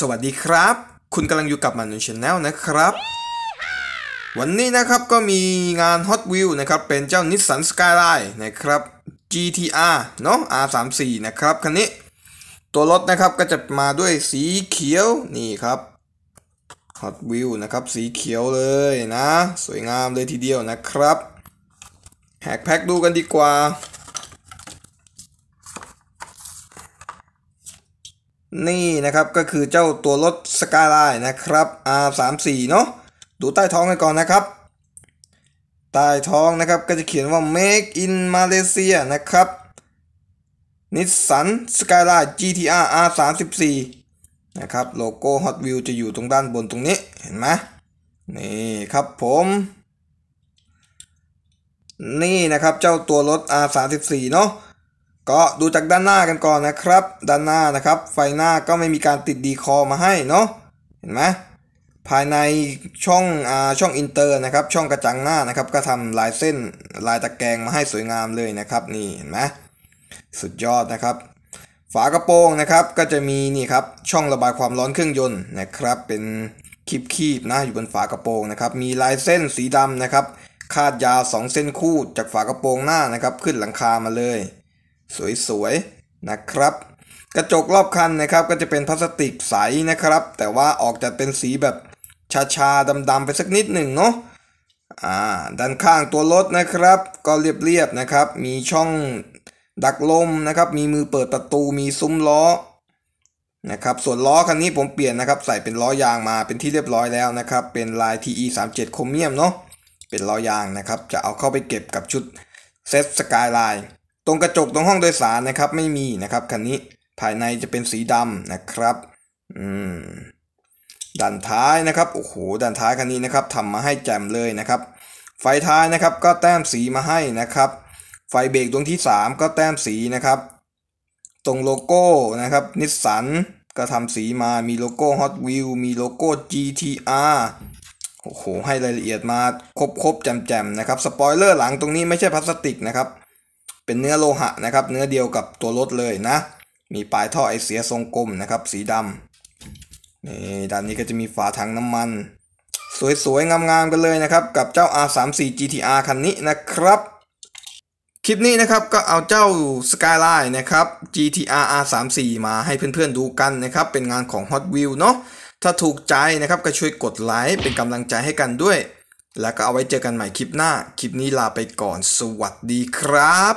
สวัสดีครับ คุณกำลังอยู่กับมันนุนชาแนลนะครับ วันนี้นะครับก็มีงาน Hot Wheel นะครับ เป็นเจ้า Nissan Skyline นะครับ GTR เนาะ R34 นะครับ คันนี้ตัวรถนะครับก็จะมาด้วยสีเขียวนี่ครับ Hot Wheel นะครับ สีเขียวเลยนะ สวยงามเลยทีเดียวนะครับแหกแพ็คดูกันดีกว่านี่นะครับก็คือเจ้าตัวรถสกายไลน์นะครับ R34 เนาะดูใต้ท้องกันก่อนนะครับ ใต้ท้องนะครับก็จะเขียนว่า Make in Malaysia นะครับนิสสันสกายไล e ์ GTR R34 นะครับโลโก้ Hot Wheel จะอยู่ตรงด้านบนตรงนี้เห็นไหมนี่ครับผม นี่นะครับเจ้าตัวรถ R34 เนาะก็ดูจากด้านหน้ากันก่อนนะครับ ด้านหน้านะครับไฟหน้าก็ไม่มีการติดดีคอมาให้เนาะเห็นไหมภายในช่องอ่าช่องอินเตอร์นะครับช่องกระจังหน้านะครับก็ทำลายเส้นลายตะแกรงมาให้สวยงามเลยนะครับนี่เห็นไหมสุดยอดนะครับ ฝากระโปรงนะครับก็จะมีนี่ครับ ช่องระบายความร้อนเครื่องยนต์นะครับ เป็นคีบคีบนะอยู่บนฝากระโปรงนะครับมีลายเส้นสีดำนะครับ คาดยาว2เส้นคู่จากฝากระโปรงหน้านะครับขึ้นหลังคามาเลยสวยๆนะครับ กระจกรอบคันนะครับก็จะเป็นพลาสติกใสนะครับ แต่ว่าออกจะเป็นสีแบบชาๆ ดำๆ ไปสักนิดหนึ่งเนาะอ่าด้านข้างตัวรถนะครับ ก็เรียบๆนะครับมีช่องดักลมนะครับมีมือเปิดประตูมีซุ้มล้อนะครับส่วนล้อคันนี้ผมเปลี่ยนนะครับใส่เป็นล้อยางมาเป็นที่เรียบร้อยแล้วนะครับเป็นลาย TE 3 7คมเมียมเนาะเป็นล้อยางนะครับ จะเอาเข้าไปเก็บกับชุดเซตสกายไลน์ตรงกระจกตรงห้องโดยสารนะครับไม่มีนะครับคันนี้ภายในจะเป็นสีดำนะครับอืมด้านท้ายนะครับโอ้โหด้านท้ายคันนี้นะครับทำมาให้แจ่มเลยนะครับ ไฟท้ายนะครับก็แต้มสีมาให้นะครับ ไฟเบรกตรงที่ 3 ก็แต้มสีนะครับ ตรงโลโก้นะครับนิสสันก็ทำสีมามีโลโก้ Hot Wheel มีโลโก้ GTR โอ้โหให้รายละเอียดมาครบๆแจ่มๆนะครับสปอยเลอร์หลังตรงนี้ไม่ใช่พลาสติกนะครับเป็นเนื้อโลหะนะครับ เนื้อเดียวกับตัวรถเลยนะ มีปลายท่อไอเสียทรงกลมนะครับ สีดำนี่ด้านนี้ก็จะมีฝาถังน้ำมัน สวยๆ งามๆกันเลยนะครับ กับเจ้า R34 GTR คันนี้นะครับ คลิปนี้นะครับก็เอาเจ้า Skyline นะครับ GTR R34 มาให้เพื่อนๆดูกันนะครับ เป็นงานของ Hot w h e e l เนาะถ้าถูกใจนะครับ ก็ช่วยกดไลค์เป็นกำลังใจให้กันด้วย แล้วก็เอาไว้เจอกันใหม่คลิปหน้าคลิปนี้ลาไปก่อนสวัสดีครับ